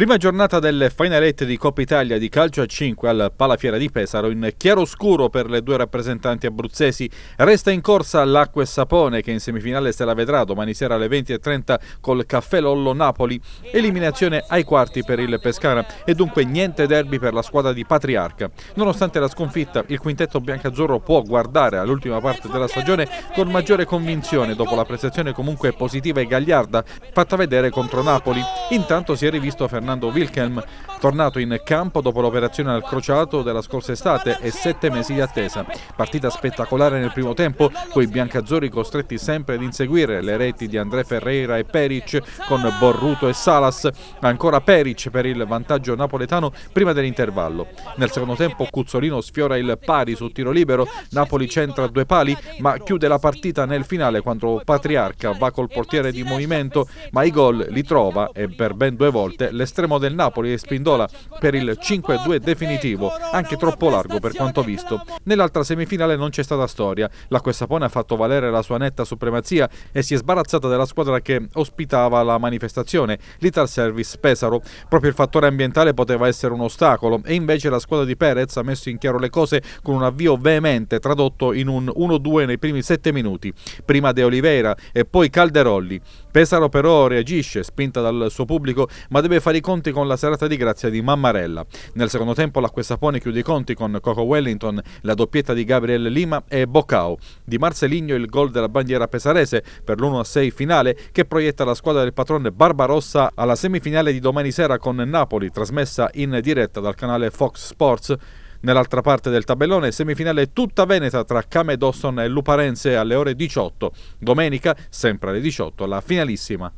Prima giornata del Final 8 di Coppa Italia di calcio a 5 al Palafiera di Pesaro in chiaroscuro per le due rappresentanti abruzzesi. Resta in corsa l'Acqua e Sapone che in semifinale se la vedrà domani sera alle 20.30 col Caffè Lollo Napoli. Eliminazione ai quarti per il Pescara e dunque niente derby per la squadra di Patriarca. Nonostante la sconfitta, il quintetto biancazzurro può guardare all'ultima parte della stagione con maggiore convinzione dopo la prestazione comunque positiva e gagliarda fatta vedere contro Napoli. Intanto si è rivisto Fernando Fernando Wilhelm, tornato in campo dopo l'operazione al crociato della scorsa estate e sette mesi di attesa. Partita spettacolare nel primo tempo, coi biancazzori costretti sempre ad inseguire le reti di André Ferreira e Peric con Borruto e Salas, ancora Peric per il vantaggio napoletano prima dell'intervallo. Nel secondo tempo Cuzzolino sfiora il pari su tiro libero, Napoli centra due pali ma chiude la partita nel finale quando Patriarca va col portiere di movimento ma i gol li trova e per ben due volte le estremo del Napoli e Spindola per il 5-2 definitivo, anche troppo largo per quanto visto. Nell'altra semifinale non c'è stata storia, la Questapone ha fatto valere la sua netta supremazia e si è sbarazzata della squadra che ospitava la manifestazione, l'Ital Service Pesaro. Proprio il fattore ambientale poteva essere un ostacolo e invece la squadra di Perez ha messo in chiaro le cose con un avvio veemente tradotto in un 1-2 nei primi 7 minuti, prima De Oliveira e poi Calderolli. Pesaro però reagisce, spinta dal suo pubblico, ma deve fare i i conti con la serata di grazia di Mammarella. Nel secondo tempo l'acqua Sapone chiude i conti con Coco Wellington, la doppietta di Gabriele Lima e Boccao. Di Marceligno il gol della bandiera pesarese per l'1-6 finale che proietta la squadra del patrone Barbarossa alla semifinale di domani sera con Napoli, trasmessa in diretta dal canale Fox Sports. Nell'altra parte del tabellone, semifinale tutta veneta tra Came Dawson e Luparense alle ore 18. Domenica, sempre alle 18, la finalissima.